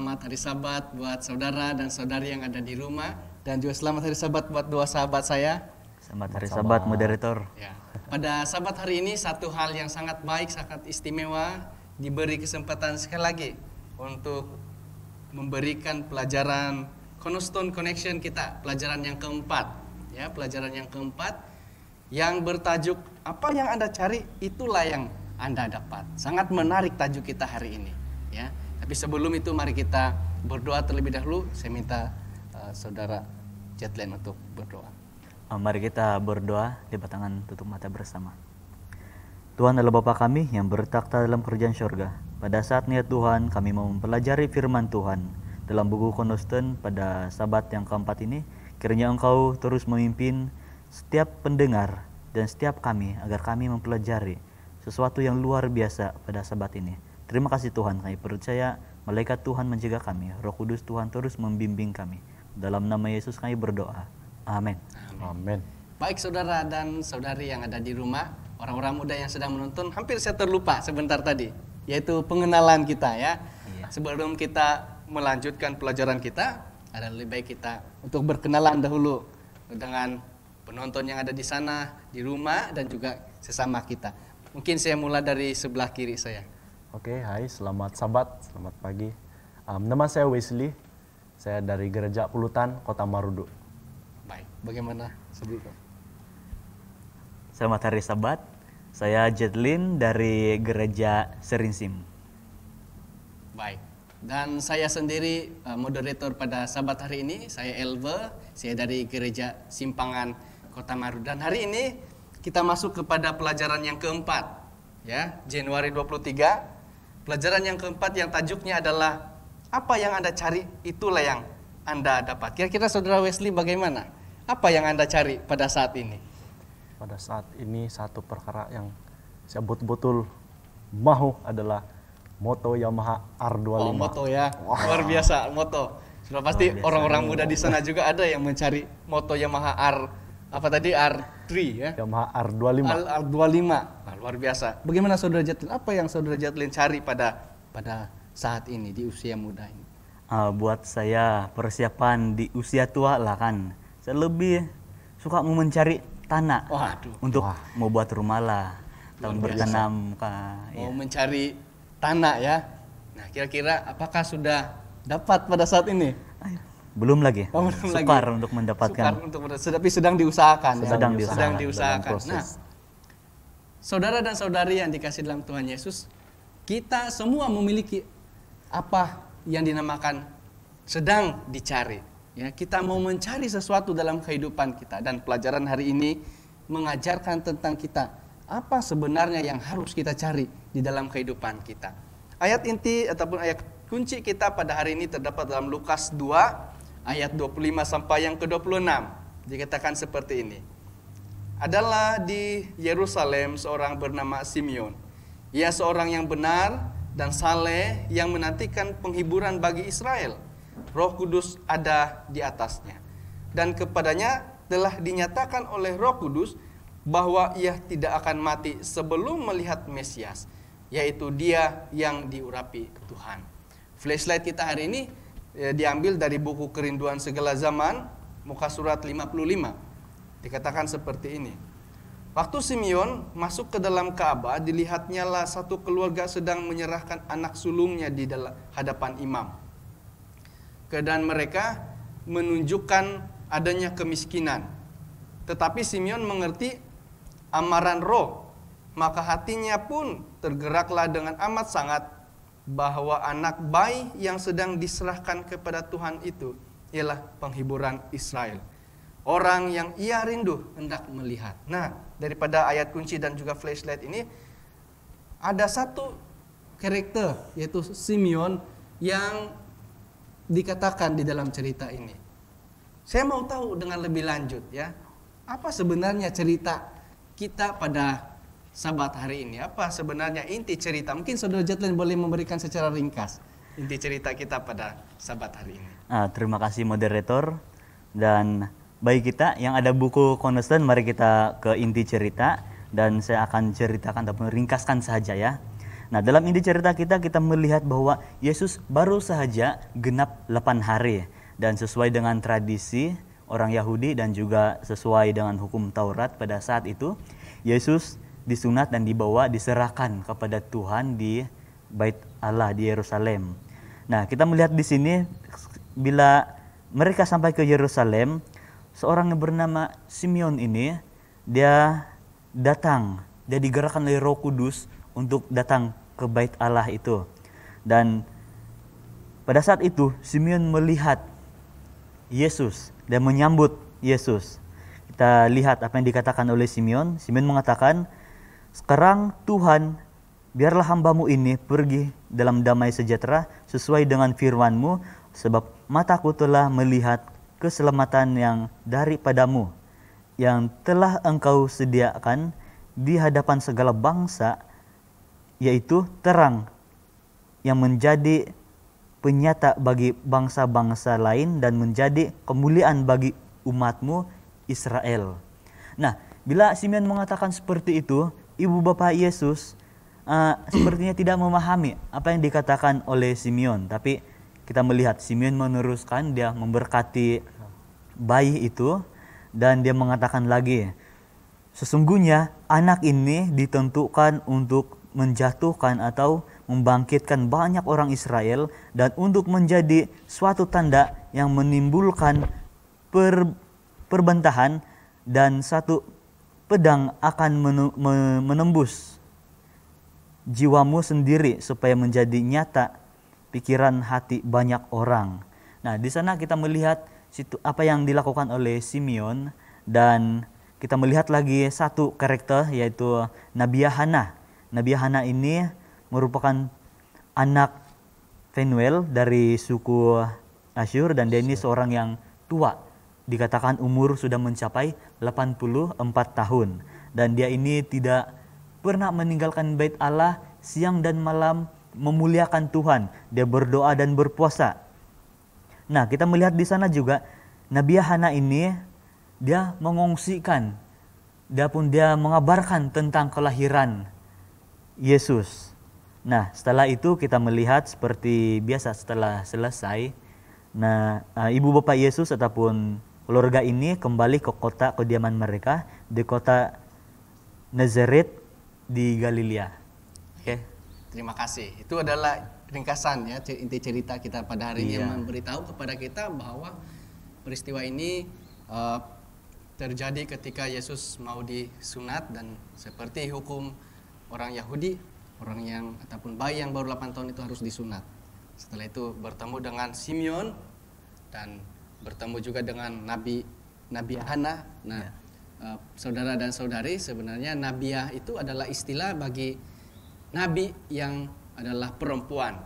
selamat hari Sabat buat saudara dan saudari yang ada di rumah dan juga selamat hari Sabat buat dua sahabat saya. Selamat hari Sabat, sabat moderator. Ya. Pada Sabat hari ini satu hal yang sangat baik, sangat istimewa diberi kesempatan sekali lagi untuk memberikan pelajaran Cornerstone Connection kita, pelajaran yang keempat. Ya, pelajaran yang keempat yang bertajuk apa yang Anda cari itulah yang Anda dapat. Sangat menarik tajuk kita hari ini, ya. Tapi sebelum itu mari kita berdoa terlebih dahulu. Saya minta uh, saudara Jetlen untuk berdoa. Ah, mari kita berdoa di batangan tutup mata bersama. Tuhan adalah Bapa kami yang bertakhta dalam kerjaan syurga. Pada saat niat Tuhan, kami mau mempelajari firman Tuhan. Dalam buku Konosten pada sabat yang keempat ini, kiranya engkau terus memimpin setiap pendengar dan setiap kami agar kami mempelajari sesuatu yang luar biasa pada sabat ini. Terima kasih Tuhan, kami percaya malaikat Tuhan menjaga kami, Roh Kudus Tuhan terus membimbing kami. Dalam nama Yesus kami berdoa. Amin. Amin. Baik saudara dan saudari yang ada di rumah, orang-orang muda yang sedang menonton, hampir saya terlupa sebentar tadi, yaitu pengenalan kita ya. Iya. Sebelum kita melanjutkan pelajaran kita, ada lebih baik kita untuk berkenalan dahulu dengan penonton yang ada di sana, di rumah dan juga sesama kita. Mungkin saya mulai dari sebelah kiri saya. Oke, okay, hai, selamat sabat, selamat pagi. Um, nama saya Wesley, saya dari Gereja Pulutan, Kota Marudu. Baik, bagaimana sebelumnya? Selamat hari sabat, saya Jetlin dari Gereja Serinsim. Baik, dan saya sendiri eh, moderator pada sabat hari ini, saya Elva, saya dari Gereja Simpangan, Kota Marudu. Dan hari ini kita masuk kepada pelajaran yang keempat, ya, Januari 23 Pelajaran yang keempat yang tajuknya adalah apa yang Anda cari itulah yang Anda dapat. Kira-kira Saudara Wesley bagaimana? Apa yang Anda cari pada saat ini? Pada saat ini satu perkara yang saya betul-betul mau adalah moto Yamaha R25. Oh, moto ya. Wah. Luar biasa moto. Sudah pasti orang-orang muda di sana juga ada yang mencari moto Yamaha R25 apa tadi R3 ya? Yamaha R25. R25. Nah, luar biasa. Bagaimana Saudara Jatlin? Apa yang Saudara Jatlin cari pada pada saat ini di usia muda ini? Uh, buat saya persiapan di usia tua lah kan. Saya lebih suka mau mencari tanah. Waduh. Untuk Wah. mau buat rumah lah. Tahun bertanam kah, Mau iya. mencari tanah ya. Nah, kira-kira apakah sudah dapat pada saat ini? Ayo. Belum lagi. Oh, belum Sukar untuk mendapatkan. Sukar untuk sedang diusahakan. Ya. Sedang ya? diusahakan. Sedang diusahakan. Nah, saudara dan saudari yang dikasih dalam Tuhan Yesus, kita semua memiliki apa yang dinamakan sedang dicari. Ya, kita mau mencari sesuatu dalam kehidupan kita dan pelajaran hari ini mengajarkan tentang kita apa sebenarnya yang harus kita cari di dalam kehidupan kita. Ayat inti ataupun ayat kunci kita pada hari ini terdapat dalam Lukas 2 ayat 25 sampai yang ke-26 dikatakan seperti ini. Adalah di Yerusalem seorang bernama Simeon. Ia seorang yang benar dan saleh yang menantikan penghiburan bagi Israel. Roh Kudus ada di atasnya. Dan kepadanya telah dinyatakan oleh Roh Kudus bahwa ia tidak akan mati sebelum melihat Mesias, yaitu dia yang diurapi Tuhan. Flashlight kita hari ini ya, diambil dari buku Kerinduan Segala Zaman muka surat 55 dikatakan seperti ini Waktu Simeon masuk ke dalam Ka'bah, dilihatnyalah satu keluarga sedang menyerahkan anak sulungnya di dalam hadapan imam. Keadaan mereka menunjukkan adanya kemiskinan. Tetapi Simeon mengerti amaran roh, maka hatinya pun tergeraklah dengan amat sangat bahwa anak bayi yang sedang diserahkan kepada Tuhan itu ialah penghiburan Israel. Orang yang ia rindu hendak melihat. Nah, daripada ayat kunci dan juga flashlight ini ada satu karakter yaitu Simeon yang dikatakan di dalam cerita ini. Saya mau tahu dengan lebih lanjut ya, apa sebenarnya cerita kita pada sabat hari ini apa sebenarnya inti cerita mungkin saudara Jatlen boleh memberikan secara ringkas inti cerita kita pada sabat hari ini nah, terima kasih moderator dan bagi kita yang ada buku Cornerstone mari kita ke inti cerita dan saya akan ceritakan ataupun ringkaskan saja ya Nah dalam inti cerita kita kita melihat bahwa Yesus baru saja genap 8 hari dan sesuai dengan tradisi orang Yahudi dan juga sesuai dengan hukum Taurat pada saat itu Yesus disunat dan dibawa diserahkan kepada Tuhan di bait Allah di Yerusalem. Nah, kita melihat di sini bila mereka sampai ke Yerusalem, seorang yang bernama Simeon ini dia datang, dia digerakkan oleh Roh Kudus untuk datang ke bait Allah itu. Dan pada saat itu Simeon melihat Yesus dan menyambut Yesus. Kita lihat apa yang dikatakan oleh Simeon. Simeon mengatakan, sekarang Tuhan, biarlah hambamu ini pergi dalam damai sejahtera sesuai dengan firmanmu, sebab mataku telah melihat keselamatan yang daripadamu, yang telah engkau sediakan di hadapan segala bangsa, yaitu terang yang menjadi penyata bagi bangsa-bangsa lain dan menjadi kemuliaan bagi umatmu Israel. Nah, bila Simeon mengatakan seperti itu, ibu bapak Yesus uh, sepertinya tidak memahami apa yang dikatakan oleh Simeon. Tapi kita melihat Simeon meneruskan dia memberkati bayi itu dan dia mengatakan lagi, sesungguhnya anak ini ditentukan untuk menjatuhkan atau membangkitkan banyak orang Israel dan untuk menjadi suatu tanda yang menimbulkan per, perbantahan dan satu pedang akan menembus jiwamu sendiri supaya menjadi nyata pikiran hati banyak orang. Nah, di sana kita melihat situ, apa yang dilakukan oleh Simeon dan kita melihat lagi satu karakter yaitu Nabi Hana. Nabi Hana ini merupakan anak Fenuel dari suku Asyur dan dia ini seorang yang tua dikatakan umur sudah mencapai 84 tahun dan dia ini tidak pernah meninggalkan bait Allah siang dan malam memuliakan Tuhan, dia berdoa dan berpuasa. Nah, kita melihat di sana juga Nabi Hana ini dia mengungsikan dia pun dia mengabarkan tentang kelahiran Yesus. Nah, setelah itu kita melihat seperti biasa setelah selesai nah eh, ibu bapak Yesus ataupun Keluarga ini kembali ke kota kediaman mereka di kota Nazaret di Galilea. Oke, okay. terima kasih. Itu adalah ringkasan ya inti cerita kita pada hari iya. ini yang memberitahu kepada kita bahwa peristiwa ini uh, terjadi ketika Yesus mau disunat dan seperti hukum orang Yahudi, orang yang ataupun bayi yang baru 8 tahun itu harus disunat. Setelah itu bertemu dengan Simeon dan bertemu juga dengan Nabi Nabi Hana. Nah, ya. uh, saudara dan saudari sebenarnya Nabiah itu adalah istilah bagi Nabi yang adalah perempuan.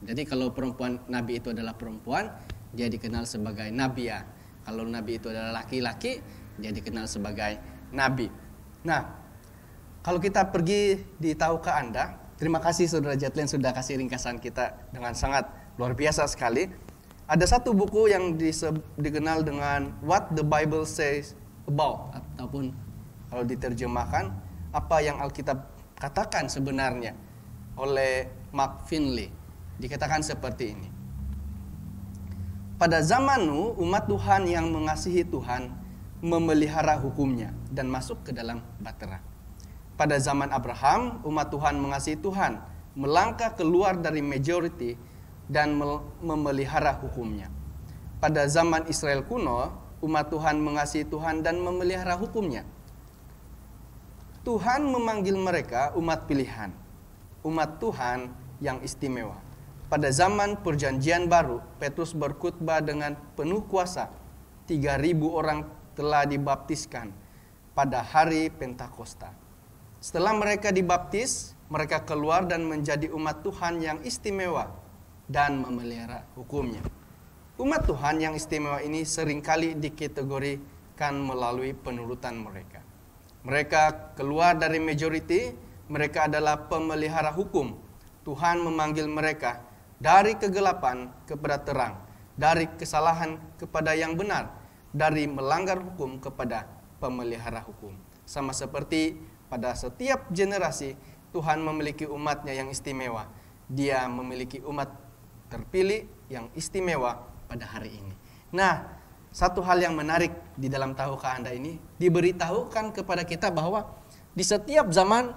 Jadi kalau perempuan Nabi itu adalah perempuan, dia dikenal sebagai Nabiah. Kalau Nabi itu adalah laki-laki, dia dikenal sebagai Nabi. Nah, kalau kita pergi di tahu ke Anda, terima kasih Saudara Jatlin sudah kasih ringkasan kita dengan sangat luar biasa sekali. Ada satu buku yang dikenal dengan What the Bible Says About ataupun kalau diterjemahkan apa yang Alkitab katakan sebenarnya oleh Mark Finley dikatakan seperti ini. Pada zamanmu umat Tuhan yang mengasihi Tuhan memelihara hukumnya dan masuk ke dalam batera. Pada zaman Abraham umat Tuhan mengasihi Tuhan melangkah keluar dari majority dan memelihara hukumnya. Pada zaman Israel kuno, umat Tuhan mengasihi Tuhan dan memelihara hukumnya. Tuhan memanggil mereka umat pilihan, umat Tuhan yang istimewa. Pada zaman perjanjian baru, Petrus berkutbah dengan penuh kuasa. 3000 orang telah dibaptiskan pada hari Pentakosta. Setelah mereka dibaptis, mereka keluar dan menjadi umat Tuhan yang istimewa dan memelihara hukumnya. Umat Tuhan yang istimewa ini seringkali dikategorikan melalui penurutan mereka. Mereka keluar dari majoriti mereka adalah pemelihara hukum. Tuhan memanggil mereka dari kegelapan kepada terang, dari kesalahan kepada yang benar, dari melanggar hukum kepada pemelihara hukum. Sama seperti pada setiap generasi, Tuhan memiliki umatnya yang istimewa. Dia memiliki umat terpilih yang istimewa pada hari ini. Nah, satu hal yang menarik di dalam tahukah Anda ini diberitahukan kepada kita bahwa di setiap zaman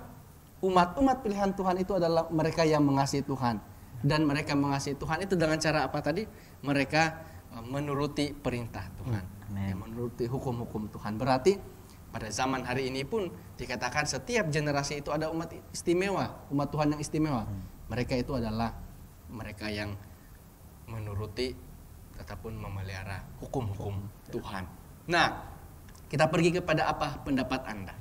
umat-umat pilihan Tuhan itu adalah mereka yang mengasihi Tuhan dan mereka mengasihi Tuhan itu dengan cara apa tadi? Mereka e, menuruti perintah Tuhan, hmm, Amen. Ya, menuruti hukum-hukum Tuhan. Berarti pada zaman hari ini pun dikatakan setiap generasi itu ada umat istimewa, umat Tuhan yang istimewa. Hmm. Mereka itu adalah mereka yang menuruti ataupun memelihara hukum-hukum Tuhan. Nah, kita pergi kepada apa pendapat Anda?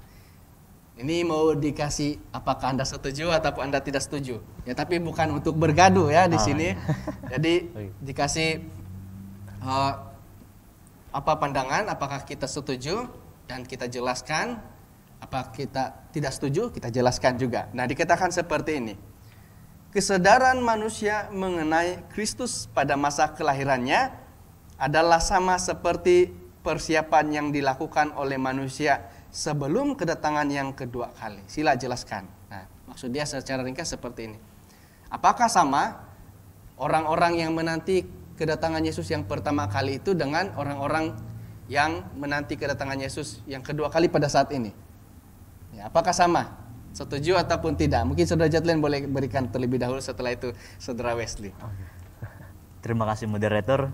Ini mau dikasih apakah Anda setuju atau Anda tidak setuju? Ya, tapi bukan untuk bergaduh ya di oh, sini. Iya. Jadi oh, iya. dikasih uh, apa pandangan, apakah kita setuju dan kita jelaskan, apa kita tidak setuju, kita jelaskan juga. Nah, dikatakan seperti ini kesadaran manusia mengenai Kristus pada masa kelahirannya adalah sama seperti persiapan yang dilakukan oleh manusia sebelum kedatangan yang kedua kali. Sila jelaskan. Nah, maksud secara ringkas seperti ini. Apakah sama orang-orang yang menanti kedatangan Yesus yang pertama kali itu dengan orang-orang yang menanti kedatangan Yesus yang kedua kali pada saat ini? Ya, apakah sama? Setuju ataupun tidak? Mungkin Saudara jatlin boleh berikan terlebih dahulu setelah itu Saudara Wesley. Terima kasih moderator.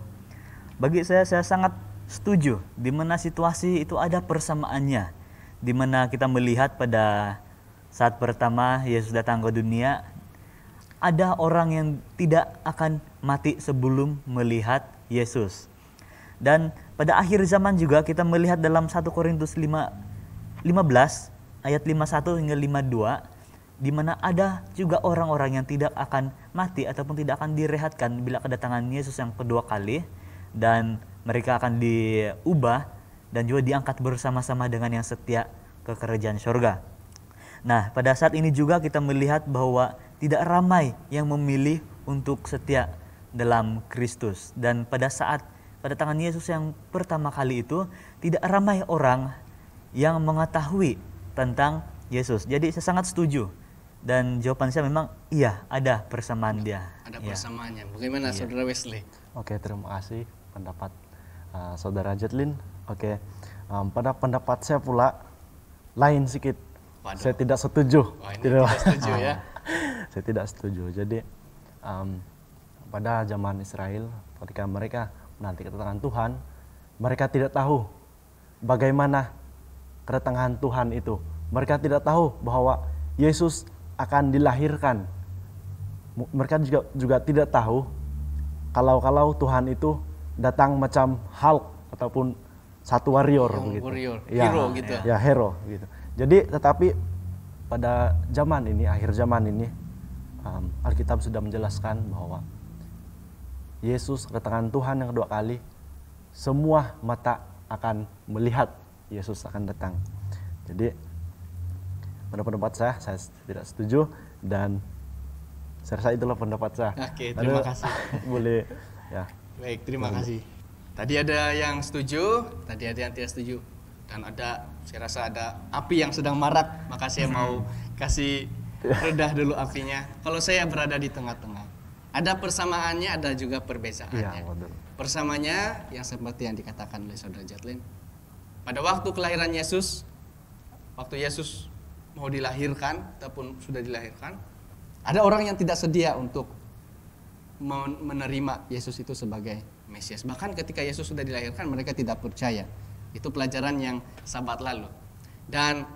Bagi saya saya sangat setuju di mana situasi itu ada persamaannya. Di mana kita melihat pada saat pertama Yesus datang ke dunia ada orang yang tidak akan mati sebelum melihat Yesus. Dan pada akhir zaman juga kita melihat dalam 1 Korintus 5 15 ayat 51 hingga 52 di mana ada juga orang-orang yang tidak akan mati ataupun tidak akan direhatkan bila kedatangan Yesus yang kedua kali dan mereka akan diubah dan juga diangkat bersama-sama dengan yang setia ke kerajaan surga. Nah, pada saat ini juga kita melihat bahwa tidak ramai yang memilih untuk setia dalam Kristus dan pada saat kedatangan Yesus yang pertama kali itu tidak ramai orang yang mengetahui tentang Yesus. Jadi saya sangat setuju dan jawaban saya memang iya ada persamaan dia. Ada ya. persamaannya. Bagaimana iya. saudara Wesley? Oke terima kasih pendapat uh, saudara Jetlin. Oke um, pada pendapat saya pula lain sedikit. Saya tidak setuju. Wah, ini tidak, gitu. tidak setuju ya. saya tidak setuju. Jadi um, pada zaman Israel ketika mereka menanti kedatangan Tuhan, mereka tidak tahu bagaimana kedatangan Tuhan itu. Mereka tidak tahu bahwa Yesus akan dilahirkan. Mereka juga juga tidak tahu kalau-kalau Tuhan itu datang macam Hulk ataupun satu warrior Yang begitu. Warrior, ya, hero gitu. Ya, hero gitu. Jadi tetapi pada zaman ini, akhir zaman ini, um, Alkitab sudah menjelaskan bahwa Yesus kedatangan Tuhan yang kedua kali, semua mata akan melihat Yesus akan datang. Jadi pada pendapat saya saya tidak setuju dan saya rasa itulah pendapat saya. Oke, terima Lalu, kasih. boleh ya. Baik, terima boleh. kasih. Tadi ada yang setuju, tadi ada yang tidak setuju dan ada saya rasa ada api yang sedang marak, maka saya mau kasih redah dulu apinya. Kalau saya berada di tengah-tengah. Ada persamaannya, ada juga perbedaannya. Iya, persamaannya yang seperti yang dikatakan oleh saudara Jatlin, pada waktu kelahiran Yesus, waktu Yesus mau dilahirkan ataupun sudah dilahirkan, ada orang yang tidak sedia untuk menerima Yesus itu sebagai Mesias. Bahkan ketika Yesus sudah dilahirkan, mereka tidak percaya. Itu pelajaran yang sabat lalu. Dan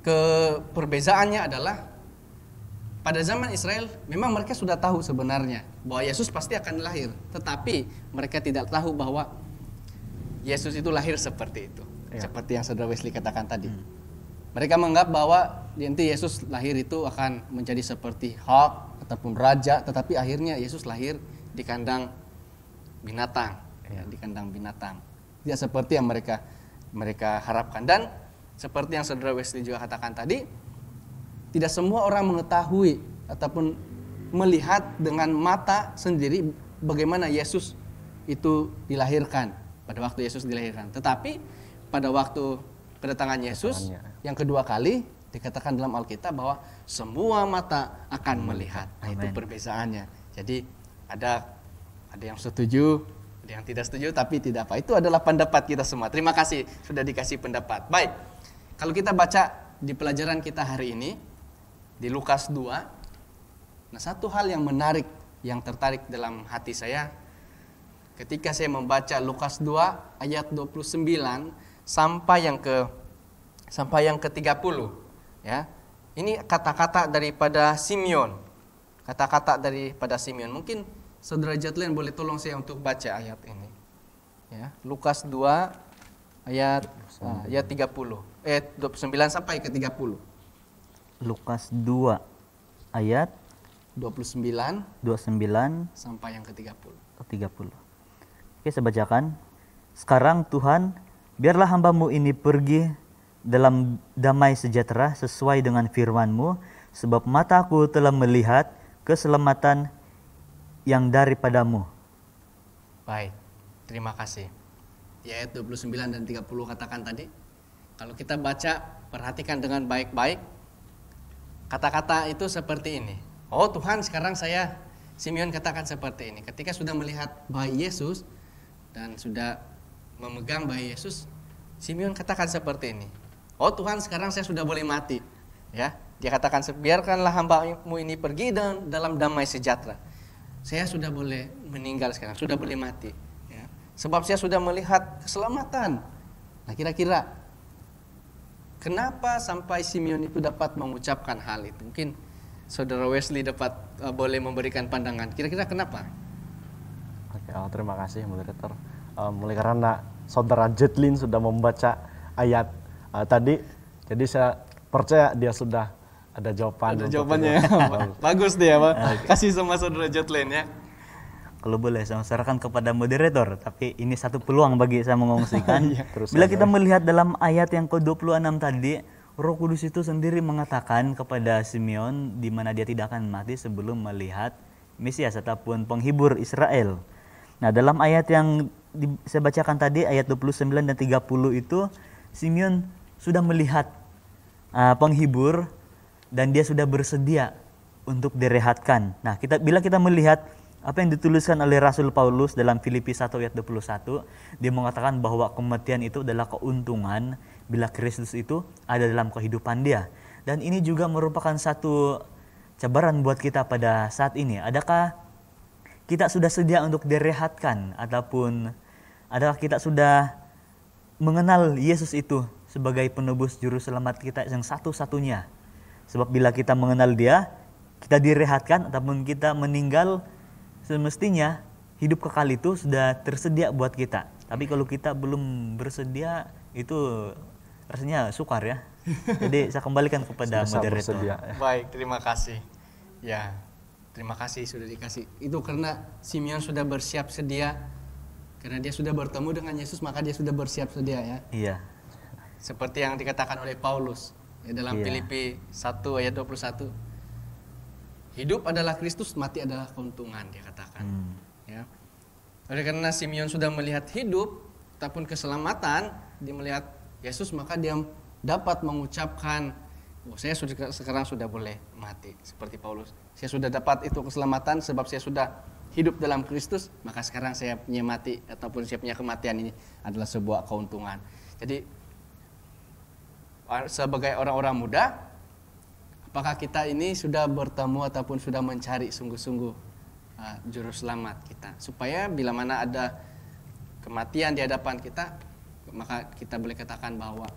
keperbezaannya adalah pada zaman Israel memang mereka sudah tahu sebenarnya bahwa Yesus pasti akan lahir, tetapi mereka tidak tahu bahwa Yesus itu lahir seperti itu. Ya. Seperti yang saudara Wesley katakan tadi. Hmm. Mereka menganggap bahwa nanti Yesus lahir itu akan menjadi seperti hak ataupun raja, tetapi akhirnya Yesus lahir di kandang binatang, ya, di kandang binatang. Tidak seperti yang mereka mereka harapkan dan seperti yang saudara Wesley juga katakan tadi, tidak semua orang mengetahui ataupun melihat dengan mata sendiri bagaimana Yesus itu dilahirkan pada waktu Yesus dilahirkan. Tetapi pada waktu kedatangan Yesus Ketangannya. yang kedua kali dikatakan dalam Alkitab bahwa semua mata akan hmm. melihat. Nah, itu perbezaannya. Jadi ada ada yang setuju, ada yang tidak setuju tapi tidak apa. Itu adalah pendapat kita semua. Terima kasih sudah dikasih pendapat. Baik. Kalau kita baca di pelajaran kita hari ini di Lukas 2. Nah, satu hal yang menarik yang tertarik dalam hati saya Ketika saya membaca Lukas 2 ayat 29 sampai yang ke sampai yang ke-30 ya. Ini kata-kata daripada Simeon. Kata-kata daripada Simeon. Mungkin Saudara Jatlen boleh tolong saya untuk baca ayat ini. Ya, Lukas 2 ayat ah, ayat 30. Eh 29 sampai ke 30. Lukas 2 ayat 29 29 sampai yang ke 30. Ke 30. Oke, saya bacakan. Sekarang Tuhan, biarlah hambamu ini pergi dalam damai sejahtera sesuai dengan FirmanMu, sebab mataku telah melihat keselamatan yang daripadamu. Baik, terima kasih. Ya, ayat 29 dan 30 katakan tadi, kalau kita baca, perhatikan dengan baik-baik, kata-kata itu seperti ini. Oh Tuhan, sekarang saya, Simeon katakan seperti ini. Ketika sudah melihat bayi Yesus, dan sudah memegang bayi Yesus, Simeon katakan seperti ini. Oh Tuhan, sekarang saya sudah boleh mati. Ya, dia katakan, biarkanlah hamba-Mu ini pergi dan dalam damai sejahtera. Saya sudah boleh meninggal sekarang, sudah boleh mati. Ya. Sebab saya sudah melihat keselamatan. Nah kira-kira, kenapa sampai Simeon itu dapat mengucapkan hal itu? Mungkin saudara Wesley dapat uh, boleh memberikan pandangan. Kira-kira kenapa? Ya, terima kasih moderator. Um, mulai karena saudara Jetlin sudah membaca ayat uh, tadi, jadi saya percaya dia sudah ada jawaban. Ada jawabannya. Ya. Bagus dia, Pak. Kasih sama saudara Jetlin ya. Kalau boleh saya serahkan kepada moderator, tapi ini satu peluang bagi saya mengungsikan. Iya. Bila kita melihat dalam ayat yang ke-26 tadi, Roh Kudus itu sendiri mengatakan kepada Simeon di mana dia tidak akan mati sebelum melihat Mesias ataupun penghibur Israel. Nah, dalam ayat yang saya bacakan tadi ayat 29 dan 30 itu Simeon sudah melihat uh, penghibur dan dia sudah bersedia untuk direhatkan. Nah, kita bila kita melihat apa yang dituliskan oleh Rasul Paulus dalam Filipi 1 ayat 21, dia mengatakan bahwa kematian itu adalah keuntungan bila Kristus itu ada dalam kehidupan dia. Dan ini juga merupakan satu cabaran buat kita pada saat ini. Adakah kita sudah sedia untuk direhatkan ataupun adalah kita sudah mengenal Yesus itu sebagai penebus juru selamat kita yang satu-satunya. Sebab bila kita mengenal dia, kita direhatkan ataupun kita meninggal semestinya hidup kekal itu sudah tersedia buat kita. Tapi kalau kita belum bersedia itu rasanya sukar ya. Jadi saya kembalikan kepada moderator. Baik, terima kasih. Ya, Terima kasih sudah dikasih. Itu karena Simeon sudah bersiap sedia. Karena dia sudah bertemu dengan Yesus, maka dia sudah bersiap sedia ya. Iya. Seperti yang dikatakan oleh Paulus ya, dalam iya. Filipi 1 ayat 21. Hidup adalah Kristus, mati adalah keuntungan dia katakan. Hmm. Ya. Oleh karena Simeon sudah melihat hidup ataupun keselamatan, dia melihat Yesus, maka dia dapat mengucapkan Oh, saya sudah sekarang sudah boleh mati seperti Paulus. Saya sudah dapat itu keselamatan sebab saya sudah hidup dalam Kristus, maka sekarang saya punya mati ataupun saya punya kematian ini adalah sebuah keuntungan. Jadi sebagai orang-orang muda, apakah kita ini sudah bertemu ataupun sudah mencari sungguh-sungguh uh, juru selamat kita supaya bila mana ada kematian di hadapan kita, maka kita boleh katakan bahwa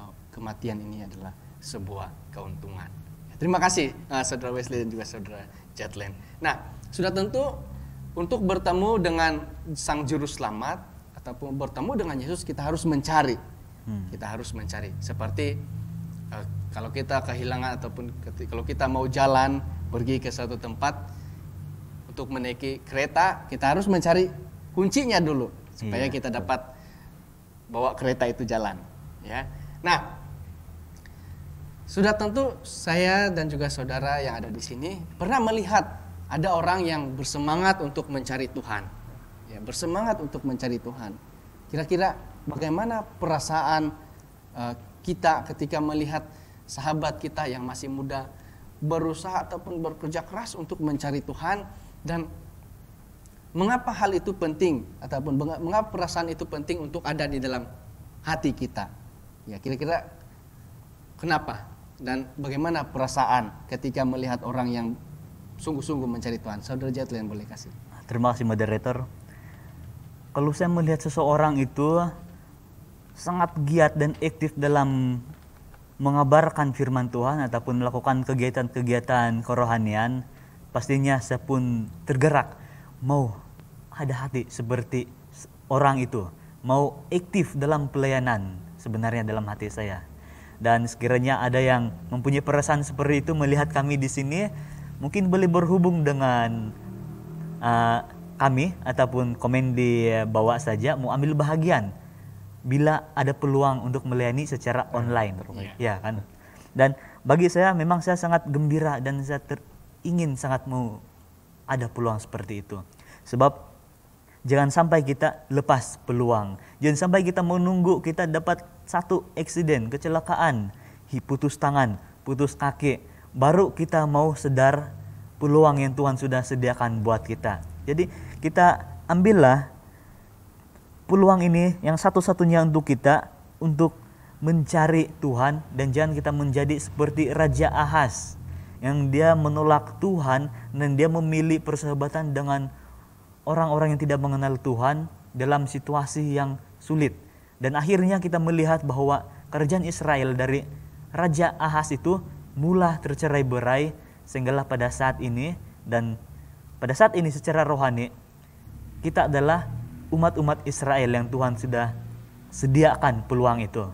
oh, kematian ini adalah sebuah keuntungan. Terima kasih uh, saudara Wesley dan juga saudara Jetland. Nah, sudah tentu untuk bertemu dengan Sang Juru Selamat ataupun bertemu dengan Yesus kita harus mencari. Hmm. Kita harus mencari. Seperti uh, kalau kita kehilangan ataupun kalau kita mau jalan pergi ke suatu tempat untuk menaiki kereta, kita harus mencari kuncinya dulu supaya iya. kita dapat bawa kereta itu jalan, ya. Nah, sudah tentu saya dan juga saudara yang ada di sini pernah melihat ada orang yang bersemangat untuk mencari Tuhan. Ya, bersemangat untuk mencari Tuhan. Kira-kira bagaimana perasaan uh, kita ketika melihat sahabat kita yang masih muda berusaha ataupun bekerja keras untuk mencari Tuhan dan mengapa hal itu penting ataupun mengapa perasaan itu penting untuk ada di dalam hati kita. Ya, kira-kira kenapa? dan bagaimana perasaan ketika melihat orang yang sungguh-sungguh mencari Tuhan. Saudara yang boleh kasih. Terima kasih moderator. Kalau saya melihat seseorang itu sangat giat dan aktif dalam mengabarkan firman Tuhan ataupun melakukan kegiatan-kegiatan kerohanian, pastinya saya pun tergerak mau ada hati seperti orang itu, mau aktif dalam pelayanan sebenarnya dalam hati saya. Dan sekiranya ada yang mempunyai perasaan seperti itu melihat kami di sini, mungkin boleh berhubung dengan uh, kami ataupun komen di bawah saja mau ambil bahagian bila ada peluang untuk melayani secara online. Ya, ya kan? Dan bagi saya memang saya sangat gembira dan saya ingin sangat mau ada peluang seperti itu. Sebab jangan sampai kita lepas peluang. Jangan sampai kita menunggu kita dapat satu eksiden, kecelakaan, putus tangan, putus kaki, baru kita mau sedar peluang yang Tuhan sudah sediakan buat kita. Jadi kita ambillah peluang ini yang satu-satunya untuk kita untuk mencari Tuhan dan jangan kita menjadi seperti Raja Ahas yang dia menolak Tuhan dan dia memilih persahabatan dengan orang-orang yang tidak mengenal Tuhan dalam situasi yang sulit. Dan akhirnya kita melihat bahwa kerajaan Israel dari Raja Ahas itu mula tercerai berai sehinggalah pada saat ini dan pada saat ini secara rohani kita adalah umat-umat Israel yang Tuhan sudah sediakan peluang itu.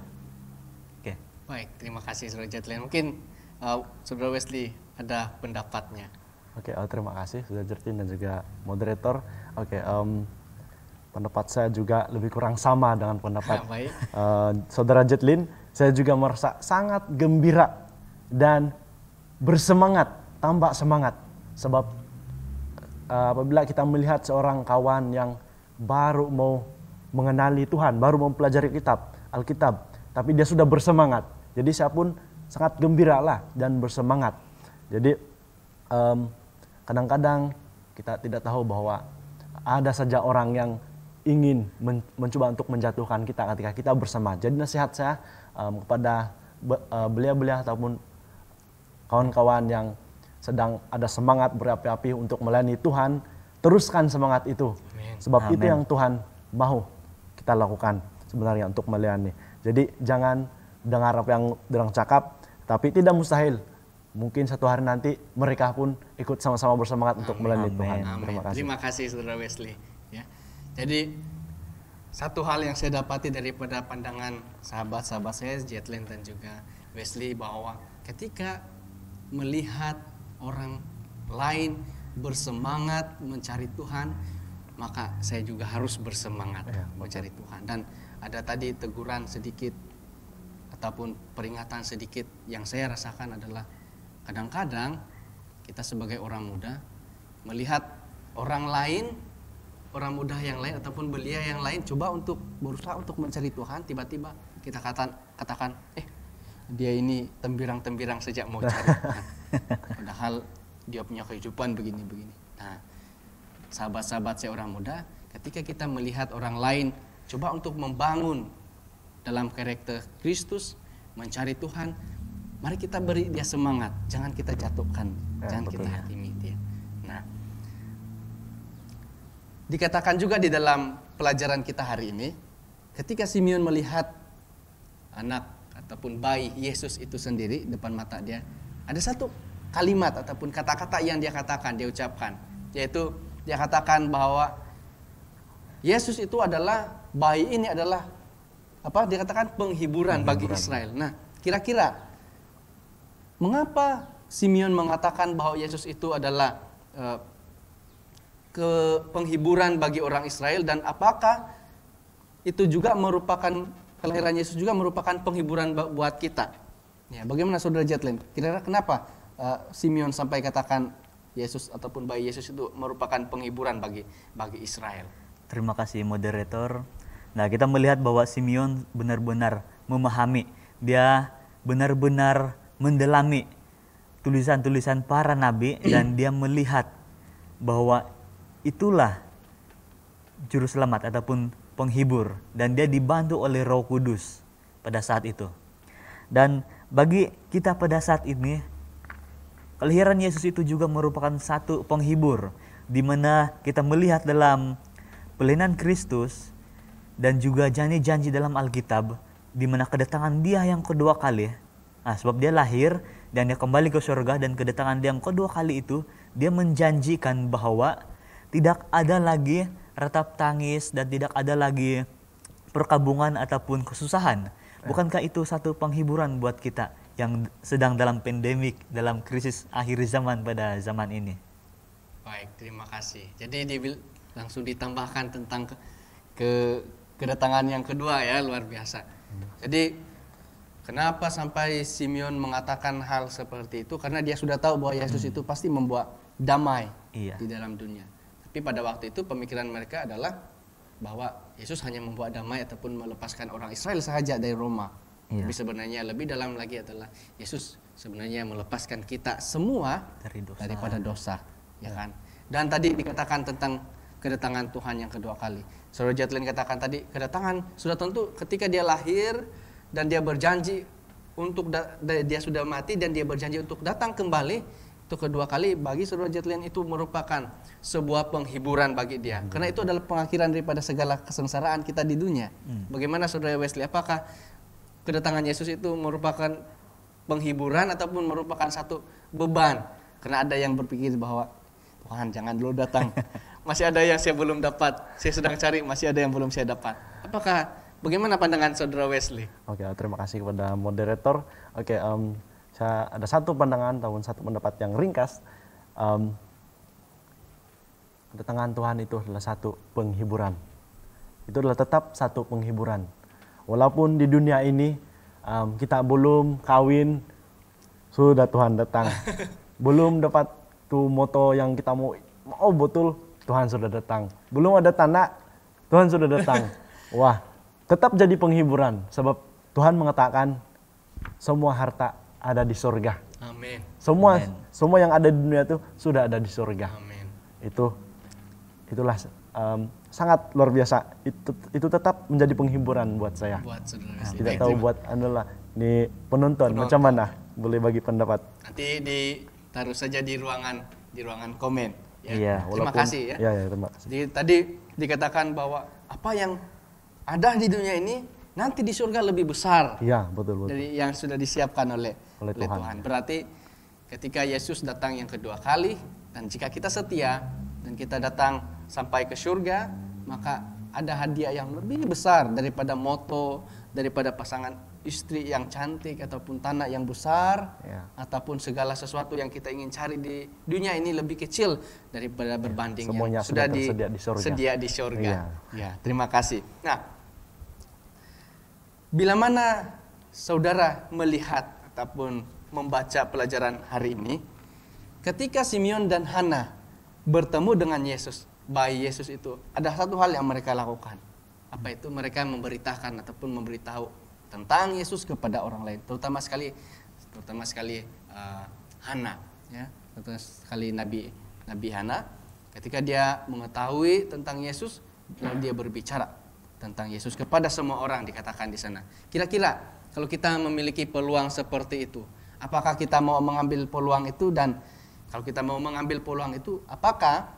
Oke. Okay. Baik, terima kasih Saudara Jetlin. Mungkin uh, Saudara Wesley ada pendapatnya. Oke, okay, uh, terima kasih Saudara Jertin dan juga moderator. Oke, okay, um, pendapat saya juga lebih kurang sama dengan pendapat uh, saudara Jetlin. Saya juga merasa sangat gembira dan bersemangat, tambah semangat sebab uh, apabila kita melihat seorang kawan yang baru mau mengenali Tuhan, baru mau mempelajari kitab Alkitab, tapi dia sudah bersemangat. Jadi saya pun sangat gembira lah dan bersemangat. Jadi kadang kadang-kadang kita tidak tahu bahwa ada saja orang yang ingin men mencoba untuk menjatuhkan kita ketika kita bersama. Jadi nasihat saya um, kepada beliau-beliau uh, ataupun kawan-kawan yang sedang ada semangat berapi-api untuk melayani Tuhan, teruskan semangat itu. Amen. Sebab Amen. itu yang Tuhan mau kita lakukan sebenarnya untuk melayani. Jadi jangan dengar apa yang orang cakap, tapi tidak mustahil mungkin satu hari nanti mereka pun ikut sama-sama bersemangat untuk melayani Tuhan. Amen. Terima kasih. Terima kasih Saudara Wesley. Jadi satu hal yang saya dapati daripada pandangan sahabat-sahabat saya Jetlin dan juga Wesley bahwa ketika melihat orang lain bersemangat mencari Tuhan, maka saya juga harus bersemangat ya, mencari Tuhan. Dan ada tadi teguran sedikit ataupun peringatan sedikit yang saya rasakan adalah kadang-kadang kita sebagai orang muda melihat orang lain orang muda yang lain ataupun belia yang lain coba untuk berusaha untuk mencari Tuhan tiba-tiba kita katakan katakan eh dia ini tembirang-tembirang sejak mau cari Tuhan. padahal dia punya kehidupan begini-begini nah sahabat-sahabat saya orang muda ketika kita melihat orang lain coba untuk membangun dalam karakter Kristus mencari Tuhan mari kita beri dia semangat jangan kita jatuhkan ya, jangan betul. kita hatimi Dikatakan juga di dalam pelajaran kita hari ini, ketika Simeon melihat anak ataupun bayi Yesus itu sendiri depan mata dia, ada satu kalimat ataupun kata-kata yang dia katakan, dia ucapkan, yaitu dia katakan bahwa Yesus itu adalah bayi ini adalah apa? dikatakan penghiburan, penghiburan. bagi Israel. Nah, kira-kira mengapa Simeon mengatakan bahwa Yesus itu adalah eh, ke penghiburan bagi orang Israel dan apakah itu juga merupakan kelahiran Yesus juga merupakan penghiburan buat kita. Ya, bagaimana saudara Jetlin? Kira-kira kenapa uh, Simeon sampai katakan Yesus ataupun bayi Yesus itu merupakan penghiburan bagi bagi Israel? Terima kasih moderator. Nah, kita melihat bahwa Simeon benar-benar memahami. Dia benar-benar mendalami tulisan-tulisan para nabi dan dia melihat bahwa itulah juru selamat ataupun penghibur dan dia dibantu oleh Roh Kudus pada saat itu. Dan bagi kita pada saat ini kelahiran Yesus itu juga merupakan satu penghibur di mana kita melihat dalam pelayanan Kristus dan juga janji-janji dalam Alkitab di mana kedatangan dia yang kedua kali Nah, sebab dia lahir dan dia kembali ke surga dan kedatangan dia yang kedua kali itu dia menjanjikan bahwa tidak ada lagi retap tangis dan tidak ada lagi perkabungan ataupun kesusahan. Bukankah itu satu penghiburan buat kita yang sedang dalam pandemik, dalam krisis akhir zaman pada zaman ini? Baik, terima kasih. Jadi di, langsung ditambahkan tentang ke, ke kedatangan yang kedua ya, luar biasa. Jadi kenapa sampai Simeon mengatakan hal seperti itu? Karena dia sudah tahu bahwa Yesus itu pasti membuat damai iya. di dalam dunia. Tapi pada waktu itu pemikiran mereka adalah bahwa Yesus hanya membuat damai ataupun melepaskan orang Israel saja dari Roma. Iya. Tapi sebenarnya lebih dalam lagi adalah Yesus sebenarnya melepaskan kita semua dari dosa. daripada dosa, ya iya. kan? Dan tadi dikatakan tentang kedatangan Tuhan yang kedua kali. Saudara Jatlin katakan tadi kedatangan sudah tentu ketika dia lahir dan dia berjanji untuk dia sudah mati dan dia berjanji untuk datang kembali itu kedua kali bagi saudara Jetlin itu merupakan sebuah penghiburan bagi dia hmm. karena itu adalah pengakhiran daripada segala kesengsaraan kita di dunia hmm. bagaimana saudara Wesley apakah kedatangan Yesus itu merupakan penghiburan ataupun merupakan satu beban karena ada yang berpikir bahwa Tuhan jangan dulu datang masih ada yang saya belum dapat saya sedang cari masih ada yang belum saya dapat apakah bagaimana pandangan saudara Wesley oke okay, terima kasih kepada moderator oke okay, um, saya ada satu pandangan tahun satu pendapat yang ringkas. Um, kedatangan Tuhan itu adalah satu penghiburan. Itu adalah tetap satu penghiburan. Walaupun di dunia ini um, kita belum kawin, sudah Tuhan datang. belum dapat tuh moto yang kita mau, oh betul Tuhan sudah datang. Belum ada tanah, Tuhan sudah datang. Wah, tetap jadi penghiburan sebab Tuhan mengatakan semua harta ada di surga. Amin. Semua Amin. semua yang ada di dunia itu sudah ada di surga. Amin. Itu itulah um, sangat luar biasa. Itu itu tetap menjadi penghiburan buat saya. Buat saudara. Nah, tidak tahu buat anda lah ini penonton, penonton macam mana? Boleh bagi pendapat. Nanti ditaruh saja di ruangan di ruangan komen. Ya. Iya, walaupun, terima kasih ya. Iya, ya, terima kasih. Jadi, tadi dikatakan bahwa apa yang ada di dunia ini nanti di surga lebih besar. Iya, betul betul. Dari yang sudah disiapkan oleh oleh Tuhan. Tuhan. Berarti ketika Yesus datang yang kedua kali dan jika kita setia dan kita datang sampai ke surga, maka ada hadiah yang lebih besar daripada moto, daripada pasangan istri yang cantik ataupun tanah yang besar ya. ataupun segala sesuatu yang kita ingin cari di dunia ini lebih kecil daripada berbanding ya, semuanya yang sudah, sudah di, surga. sedia di surga. Ya. ya, terima kasih. Nah, bila mana saudara melihat ataupun membaca pelajaran hari ini, ketika Simeon dan Hana bertemu dengan Yesus, bayi Yesus itu, ada satu hal yang mereka lakukan. Apa itu? Mereka memberitakan ataupun memberitahu tentang Yesus kepada orang lain, terutama sekali terutama sekali uh, Hana, ya, terutama sekali Nabi Nabi Hana. Ketika dia mengetahui tentang Yesus, lalu dia berbicara tentang Yesus kepada semua orang dikatakan di sana. Kira-kira kalau kita memiliki peluang seperti itu. Apakah kita mau mengambil peluang itu dan kalau kita mau mengambil peluang itu, apakah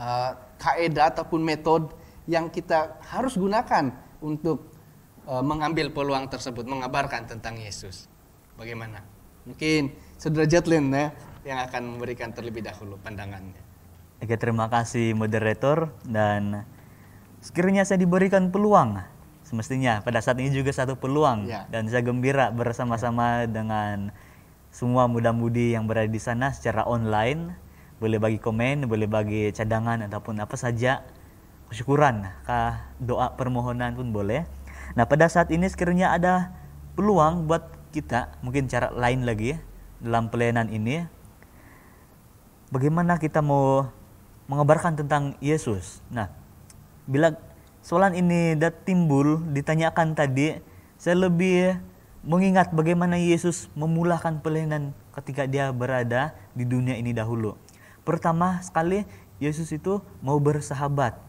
uh, kaedah ataupun metode yang kita harus gunakan untuk uh, mengambil peluang tersebut, mengabarkan tentang Yesus? Bagaimana? Mungkin Saudara Jatlin ya, yang akan memberikan terlebih dahulu pandangannya. Oke, terima kasih moderator dan sekiranya saya diberikan peluang semestinya pada saat ini juga satu peluang ya. dan saya gembira bersama-sama ya. dengan semua muda-mudi yang berada di sana secara online boleh bagi komen, boleh bagi cadangan ataupun apa saja syukuran, doa permohonan pun boleh. Nah pada saat ini sekiranya ada peluang buat kita mungkin cara lain lagi ya, dalam pelayanan ini bagaimana kita mau mengabarkan tentang Yesus. Nah bila soalan ini dat timbul ditanyakan tadi, saya lebih mengingat bagaimana Yesus memulakan pelayanan ketika dia berada di dunia ini dahulu. Pertama sekali Yesus itu mau bersahabat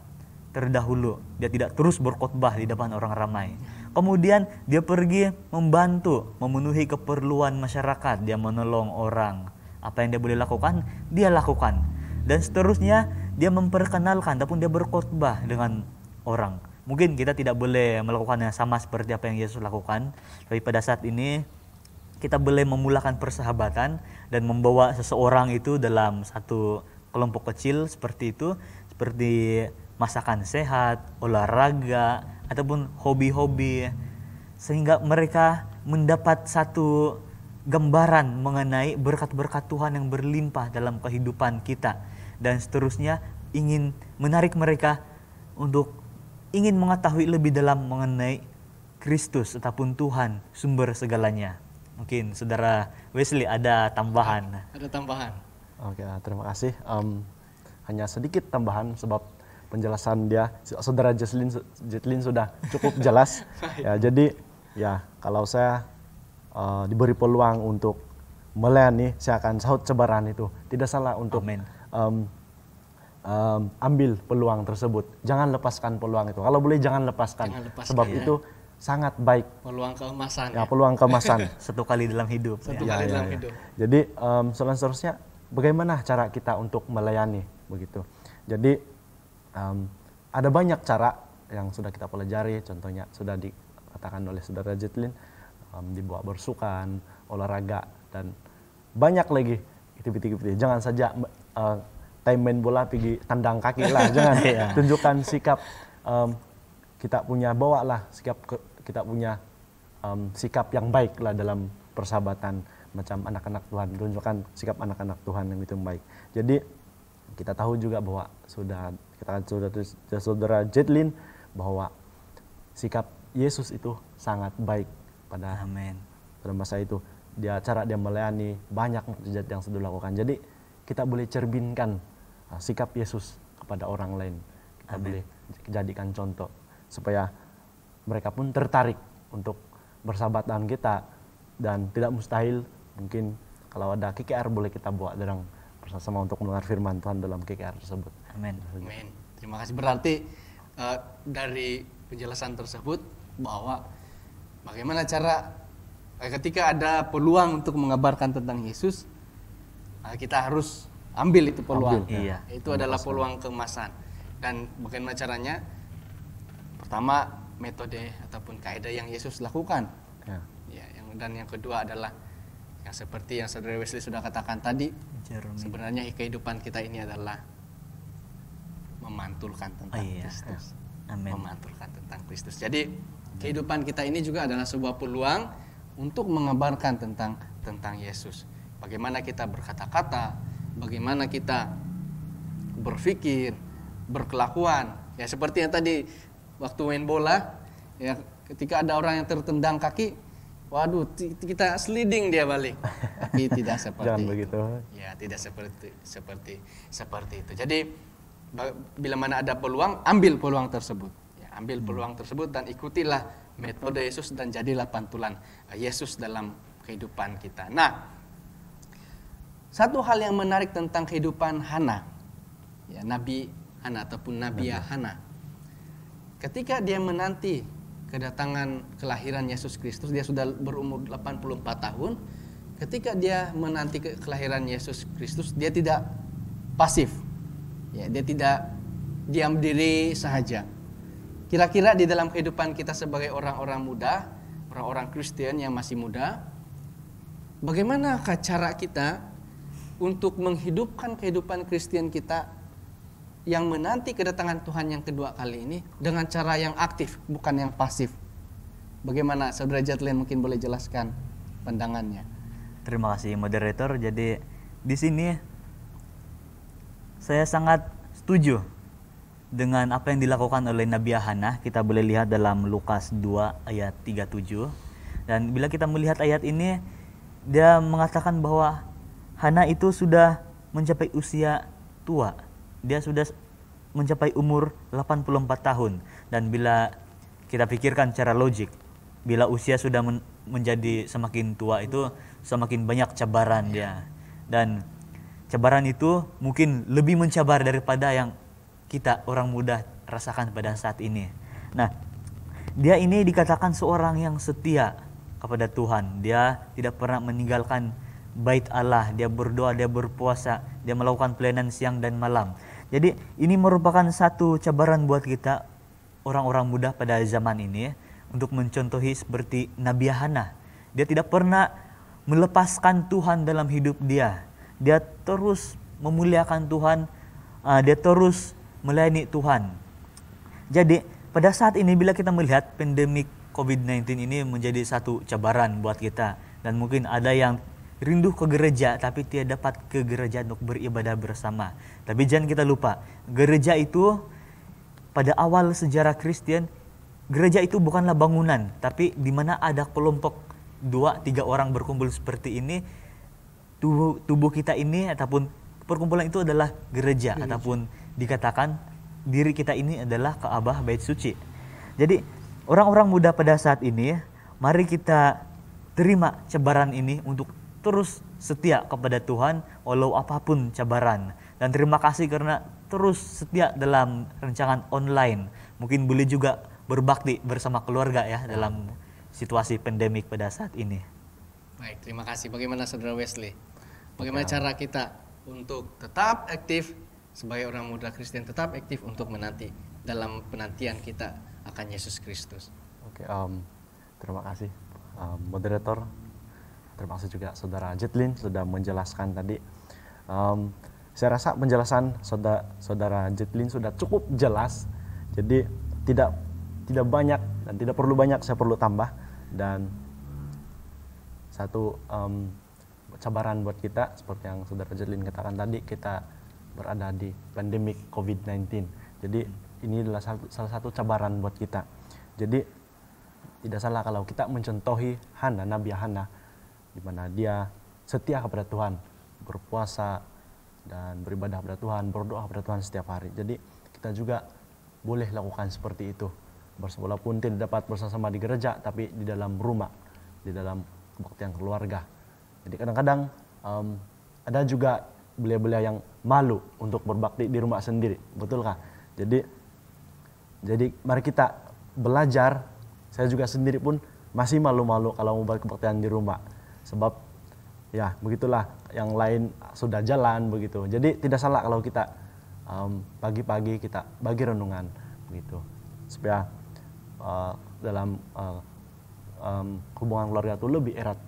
terdahulu. Dia tidak terus berkhotbah di depan orang ramai. Kemudian dia pergi membantu memenuhi keperluan masyarakat. Dia menolong orang. Apa yang dia boleh lakukan, dia lakukan. Dan seterusnya dia memperkenalkan ataupun dia berkhotbah dengan orang. Mungkin kita tidak boleh melakukan yang sama seperti apa yang Yesus lakukan, tapi pada saat ini kita boleh memulakan persahabatan dan membawa seseorang itu dalam satu kelompok kecil seperti itu, seperti masakan sehat, olahraga, ataupun hobi-hobi sehingga mereka mendapat satu gambaran mengenai berkat-berkat Tuhan yang berlimpah dalam kehidupan kita dan seterusnya ingin menarik mereka untuk ingin mengetahui lebih dalam mengenai Kristus ataupun Tuhan sumber segalanya. Mungkin saudara Wesley ada tambahan. Ada tambahan. Oke, ah, terima kasih. Um, hanya sedikit tambahan sebab penjelasan dia saudara Jetlin Jetlin sudah cukup jelas. ya, jadi ya kalau saya uh, diberi peluang untuk melayani, saya akan sahut cebaran itu. Tidak salah untuk Um, um, ambil peluang tersebut. Jangan lepaskan peluang itu. Kalau boleh jangan lepaskan. Jangan lepaskan sebab ya. itu sangat baik. Peluang keemasan. Ya, ya. peluang keemasan. Satu kali dalam hidup. Satu ya. kali ya, dalam ya, hidup. Jadi um, seterusnya bagaimana cara kita untuk melayani begitu. Jadi um, ada banyak cara yang sudah kita pelajari. Contohnya sudah dikatakan oleh saudara Jitlin um, dibawa bersukan, olahraga dan banyak lagi aktivitas-aktivitas. Jangan saja uh, time main bola pergi tandang kaki lah jangan yeah. tunjukkan sikap um, kita punya bawa lah sikap ke, kita punya um, sikap yang baik lah dalam persahabatan macam anak-anak Tuhan tunjukkan sikap anak-anak Tuhan yang itu yang baik jadi kita tahu juga bahwa sudah kita sudah saudara, saudara Jetlin bahwa sikap Yesus itu sangat baik pada Amen. pada masa itu dia cara dia melayani banyak mujizat yang sudah dilakukan jadi kita boleh cerminkan Nah, sikap Yesus kepada orang lain. Kita Amen. boleh jadikan contoh supaya mereka pun tertarik untuk bersahabat dengan kita dan tidak mustahil mungkin kalau ada KKR boleh kita buat derang bersama untuk mendengar firman Tuhan dalam KKR tersebut. Amin. Amin. Terima kasih. Berarti uh, dari penjelasan tersebut bahwa bagaimana cara eh, ketika ada peluang untuk mengabarkan tentang Yesus, eh, kita harus ambil itu peluang. Ambil, ya. Ya. Itu adalah peluang kemasan Dan bagaimana caranya? Pertama metode ataupun kaidah yang Yesus lakukan. Ya. ya dan yang kedua adalah yang seperti yang saudara Wesley sudah katakan tadi. Jeremy. Sebenarnya kehidupan kita ini adalah memantulkan tentang oh, iya. Kristus. Amen. Memantulkan tentang Kristus. Jadi Amen. kehidupan kita ini juga adalah sebuah peluang untuk mengabarkan tentang tentang Yesus. Bagaimana kita berkata-kata, bagaimana kita berpikir, berkelakuan. Ya seperti yang tadi waktu main bola, ya ketika ada orang yang tertendang kaki, waduh kita sliding dia balik. Tapi tidak seperti Jangan itu. begitu. Ya, tidak seperti seperti seperti itu. Jadi bila mana ada peluang, ambil peluang tersebut. Ya, ambil hmm. peluang tersebut dan ikutilah metode Yesus dan jadilah pantulan Yesus dalam kehidupan kita. Nah, satu hal yang menarik tentang kehidupan Hana, ya, Nabi Hana ataupun Nabi. Hana, ketika dia menanti kedatangan kelahiran Yesus Kristus, dia sudah berumur 84 tahun. Ketika dia menanti kelahiran Yesus Kristus, dia tidak pasif, ya, dia tidak diam diri saja. Kira-kira di dalam kehidupan kita sebagai orang-orang muda, orang-orang Kristen yang masih muda, bagaimana cara kita untuk menghidupkan kehidupan Kristen kita yang menanti kedatangan Tuhan yang kedua kali ini dengan cara yang aktif, bukan yang pasif. Bagaimana Saudara Jatlin mungkin boleh jelaskan pandangannya? Terima kasih moderator. Jadi di sini saya sangat setuju dengan apa yang dilakukan oleh Nabi Ahana. Kita boleh lihat dalam Lukas 2 ayat 37. Dan bila kita melihat ayat ini, dia mengatakan bahwa Hana itu sudah mencapai usia tua. Dia sudah mencapai umur 84 tahun dan bila kita pikirkan secara logik, bila usia sudah men menjadi semakin tua itu semakin banyak cabaran dia. Dan cabaran itu mungkin lebih mencabar daripada yang kita orang muda rasakan pada saat ini. Nah, dia ini dikatakan seorang yang setia kepada Tuhan. Dia tidak pernah meninggalkan bait Allah, dia berdoa, dia berpuasa, dia melakukan pelayanan siang dan malam. Jadi ini merupakan satu cabaran buat kita orang-orang muda pada zaman ini ya, untuk mencontohi seperti Nabi Hana. Dia tidak pernah melepaskan Tuhan dalam hidup dia. Dia terus memuliakan Tuhan, ah, dia terus melayani Tuhan. Jadi pada saat ini bila kita melihat pandemik COVID-19 ini menjadi satu cabaran buat kita dan mungkin ada yang rindu ke gereja tapi tidak dapat ke gereja untuk beribadah bersama. Tapi jangan kita lupa, gereja itu pada awal sejarah Kristen, gereja itu bukanlah bangunan, tapi di mana ada kelompok dua tiga orang berkumpul seperti ini, tubuh tubuh kita ini ataupun perkumpulan itu adalah gereja, gereja. ataupun dikatakan diri kita ini adalah Ka'bah Bait Suci. Jadi orang-orang muda pada saat ini, mari kita terima cebaran ini untuk terus setia kepada Tuhan walau apapun cabaran. Dan terima kasih karena terus setia dalam rencangan online. Mungkin boleh juga berbakti bersama keluarga ya dalam situasi pandemik pada saat ini. Baik, terima kasih. Bagaimana Saudara Wesley? Bagaimana ya. cara kita untuk tetap aktif sebagai orang muda Kristen tetap aktif untuk menanti dalam penantian kita akan Yesus Kristus. Oke, um, terima kasih um, moderator terima kasih juga saudara Jetlin sudah menjelaskan tadi. Um, saya rasa penjelasan saudara, saudara Jetlin sudah cukup jelas, jadi tidak tidak banyak dan tidak perlu banyak saya perlu tambah dan satu um, cabaran buat kita seperti yang saudara Jetlin katakan tadi kita berada di pandemik COVID-19. Jadi ini adalah salah satu cabaran buat kita. Jadi tidak salah kalau kita mencontohi Hana Nabi Hana di mana dia setia kepada Tuhan, berpuasa dan beribadah kepada Tuhan, berdoa kepada Tuhan setiap hari. Jadi kita juga boleh lakukan seperti itu. pun tidak dapat bersama sama di gereja, tapi di dalam rumah, di dalam kebaktian keluarga. Jadi kadang-kadang um, ada juga belia-belia yang malu untuk berbakti di rumah sendiri, betulkah? Jadi jadi mari kita belajar. Saya juga sendiri pun masih malu-malu kalau mau berkebaktian di rumah sebab ya begitulah yang lain sudah jalan begitu. Jadi tidak salah kalau kita pagi-pagi um, kita bagi renungan begitu supaya uh, dalam uh, um, hubungan keluarga itu lebih erat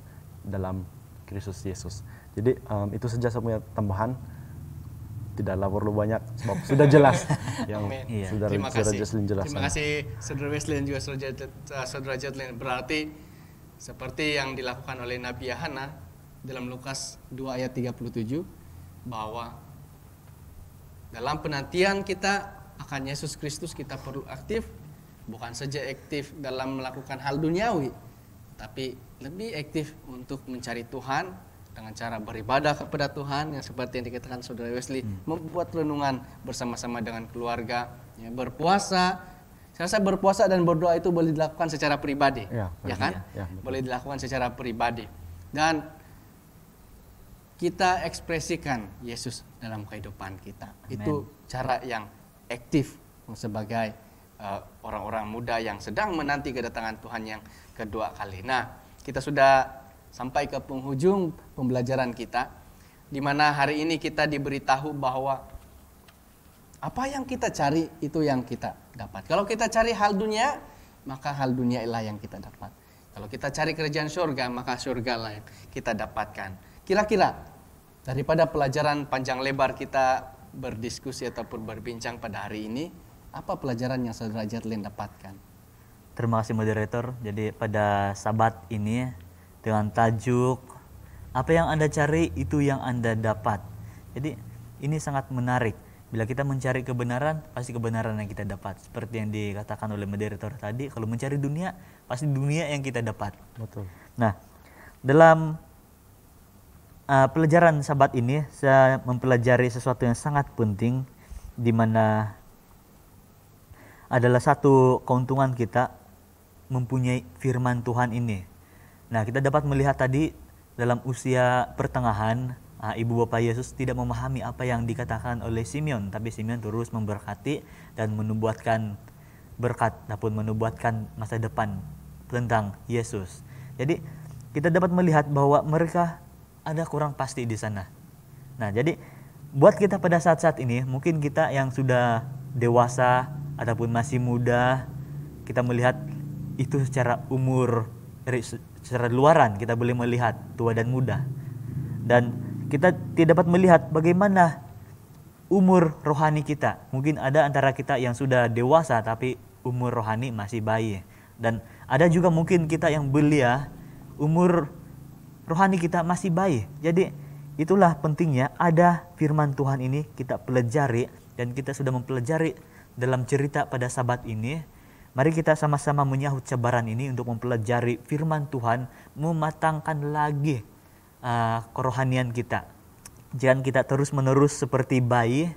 dalam Kristus Yesus. Jadi um, itu saja semuanya tambahan tidak lapor lu banyak sebab sudah jelas yang Amin. Iya. sudah, Terima sudah kasih. jelas. Terima kasih Saudara Wesley dan juga Saudara Jatlin Berarti seperti yang dilakukan oleh Nabi Yahana dalam Lukas 2 ayat 37 bahwa dalam penantian kita akan Yesus Kristus kita perlu aktif bukan saja aktif dalam melakukan hal duniawi tapi lebih aktif untuk mencari Tuhan dengan cara beribadah kepada Tuhan yang seperti yang dikatakan saudara Wesley hmm. membuat renungan bersama-sama dengan keluarga ya, berpuasa saya berpuasa dan berdoa itu boleh dilakukan secara pribadi, ya, ya kan? Ya, boleh dilakukan secara pribadi dan kita ekspresikan Yesus dalam kehidupan kita. Amen. Itu cara yang aktif sebagai eh, orang-orang uh, muda yang sedang menanti kedatangan Tuhan yang kedua kali. Nah, kita sudah sampai ke penghujung pembelajaran kita, di mana hari ini kita diberitahu bahwa apa yang kita cari itu yang kita dapat. Kalau kita cari hal dunia, maka hal dunia ialah yang kita dapat. Kalau kita cari kerjaan surga, maka surga lah yang kita dapatkan. Kira-kira daripada pelajaran panjang lebar kita berdiskusi ataupun berbincang pada hari ini, apa pelajaran yang saudara Jatlin dapatkan? Terima kasih moderator. Jadi pada sabat ini dengan tajuk apa yang Anda cari itu yang Anda dapat. Jadi ini sangat menarik bila kita mencari kebenaran pasti kebenaran yang kita dapat seperti yang dikatakan oleh moderator tadi kalau mencari dunia pasti dunia yang kita dapat betul nah dalam uh, pelajaran sahabat ini saya mempelajari sesuatu yang sangat penting di mana adalah satu keuntungan kita mempunyai firman Tuhan ini nah kita dapat melihat tadi dalam usia pertengahan uh, ibu bapak Yesus tidak memahami apa yang dikatakan oleh Simeon, tapi Simeon terus memberkati dan menubuatkan berkat ataupun menubuatkan masa depan tentang Yesus. Jadi kita dapat melihat bahwa mereka ada kurang pasti di sana. Nah, jadi buat kita pada saat-saat ini, mungkin kita yang sudah dewasa ataupun masih muda, kita melihat itu secara umur, secara luaran kita boleh melihat tua dan muda. Dan kita tidak dapat melihat bagaimana umur rohani kita. Mungkin ada antara kita yang sudah dewasa tapi umur rohani masih bayi. Dan ada juga mungkin kita yang belia, umur rohani kita masih bayi. Jadi itulah pentingnya ada firman Tuhan ini kita pelajari dan kita sudah mempelajari dalam cerita pada sabat ini. Mari kita sama-sama menyahut cabaran ini untuk mempelajari firman Tuhan, mematangkan lagi uh, kerohanian kita. Jangan kita terus-menerus seperti bayi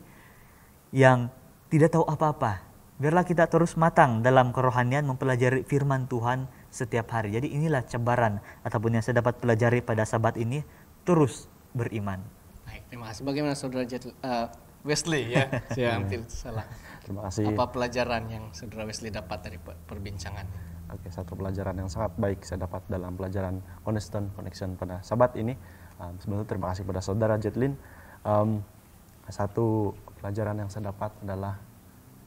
yang tidak tahu apa-apa. Biarlah kita terus matang dalam kerohanian mempelajari firman Tuhan setiap hari. Jadi inilah cabaran ataupun yang saya dapat pelajari pada sabat ini terus beriman. Baik, terima kasih. Bagaimana saudara uh, Wesley ya? saya hampir salah. Terima kasih. Apa pelajaran yang saudara Wesley dapat dari perbincangan? Oke, satu pelajaran yang sangat baik saya dapat dalam pelajaran Constant Connection pada sahabat ini. Um, sebenarnya terima kasih pada saudara Jetlin. Um, satu pelajaran yang saya dapat adalah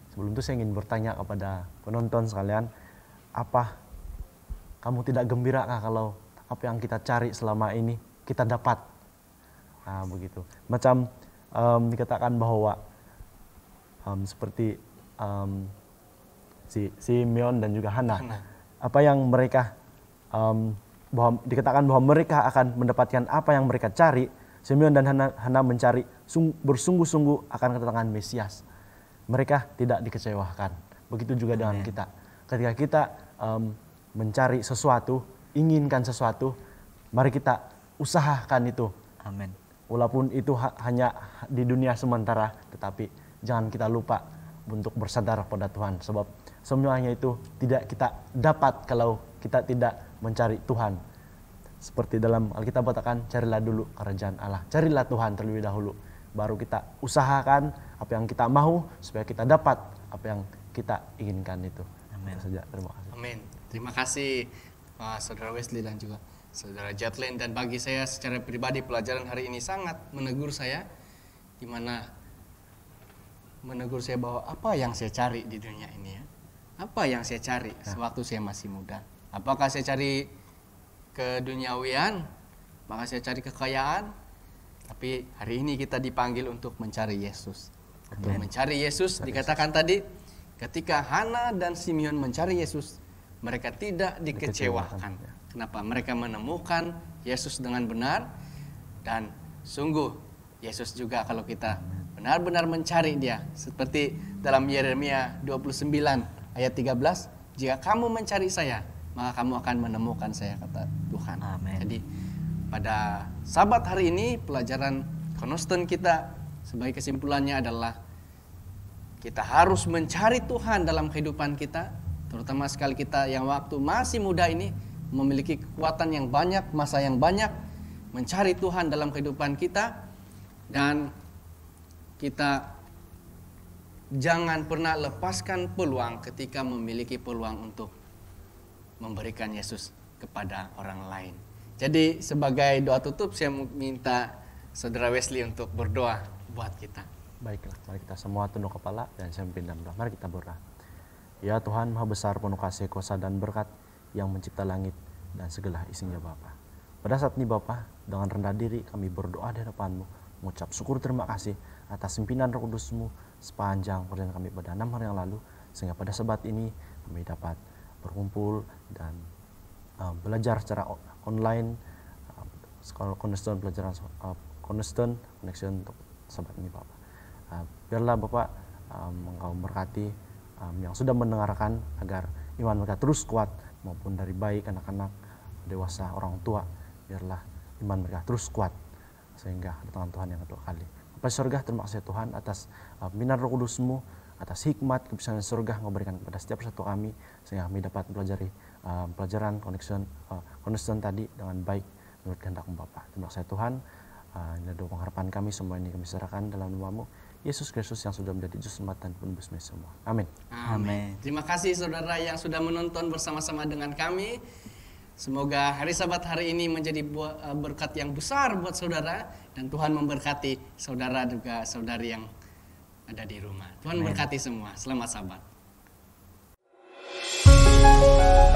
sebelum itu saya ingin bertanya kepada penonton sekalian, apa kamu tidak gembira kalau apa yang kita cari selama ini kita dapat? Nah, begitu. Macam um, dikatakan bahwa um, seperti um, si Simeon dan juga Hana. Hana apa yang mereka um, bahwa dikatakan bahwa mereka akan mendapatkan apa yang mereka cari, Simeon dan Hana, Hana mencari bersungguh-sungguh akan kedatangan Mesias. Mereka tidak dikecewakan. Begitu juga dengan kita. Ketika kita um, mencari sesuatu, inginkan sesuatu, mari kita usahakan itu. Amin. Walaupun itu ha hanya di dunia sementara, tetapi jangan kita lupa untuk bersadar pada Tuhan sebab semuanya itu tidak kita dapat kalau kita tidak mencari Tuhan. Seperti dalam Alkitab katakan, carilah dulu kerajaan Allah. Carilah Tuhan terlebih dahulu. Baru kita usahakan apa yang kita mau supaya kita dapat apa yang kita inginkan itu. Amin. saja. Terima kasih. Amin. Terima kasih Saudara Wesley dan juga Saudara Jatlin. Dan bagi saya secara pribadi pelajaran hari ini sangat menegur saya. Di mana menegur saya bahwa apa yang saya cari di dunia ini ya apa yang saya cari nah. sewaktu saya masih muda? Apakah saya cari keduniawian? Maka saya cari kekayaan? Tapi hari ini kita dipanggil untuk mencari Yesus. Untuk mencari Yesus dikatakan tadi ketika Hana dan Simeon mencari Yesus, mereka tidak dikecewakan. Kenapa? Mereka menemukan Yesus dengan benar dan sungguh Yesus juga kalau kita benar-benar mencari dia seperti dalam Yeremia 29 ayat 13, jika kamu mencari saya, maka kamu akan menemukan saya kata Tuhan. Amen. Jadi pada sabat hari ini pelajaran Konosten kita sebagai kesimpulannya adalah kita harus mencari Tuhan dalam kehidupan kita, terutama sekali kita yang waktu masih muda ini memiliki kekuatan yang banyak, masa yang banyak, mencari Tuhan dalam kehidupan kita dan kita Jangan pernah lepaskan peluang ketika memiliki peluang untuk memberikan Yesus kepada orang lain. Jadi sebagai doa tutup saya minta Saudara Wesley untuk berdoa buat kita. Baiklah, mari kita semua tunduk kepala dan saya pimpin dalam Mari kita berdoa. Ya Tuhan Maha Besar penuh kasih kuasa dan berkat yang mencipta langit dan segala isinya Bapa. Pada saat ini Bapa, dengan rendah diri kami berdoa di hadapanmu, mengucap syukur terima kasih atas pimpinan Roh Kudusmu sepanjang perjalanan kami pada enam hari yang lalu sehingga pada sebat ini kami dapat berkumpul dan uh, belajar secara online uh, sekolah konsisten pelajaran uh, eh, konsisten connection untuk sebat ini Bapak. Uh, biarlah Bapak um, engkau berkati um, yang sudah mendengarkan agar iman mereka terus kuat maupun dari baik anak-anak dewasa orang tua biarlah iman mereka terus kuat sehingga ada Tuhan yang kedua kali. Bapak surga kasih Tuhan atas uh, minar roh kudusmu, atas hikmat kebesaran surga yang berikan kepada setiap satu kami, sehingga kami dapat mempelajari uh, pelajaran connection, uh, connection tadi dengan baik menurut kehendak Bapa. Terima kasih Tuhan. Uh, ini doa pengharapan kami semua ini kami serahkan dalam namamu Yesus Kristus yang sudah menjadi juru selamat dan penebus semua. Amin. Amin. Terima kasih saudara yang sudah menonton bersama-sama dengan kami. Semoga hari Sabat hari ini menjadi eh, berkat yang besar buat saudara dan Tuhan memberkati saudara juga saudari yang ada di rumah. Tuhan Amen. berkati semua. Selamat Sabat.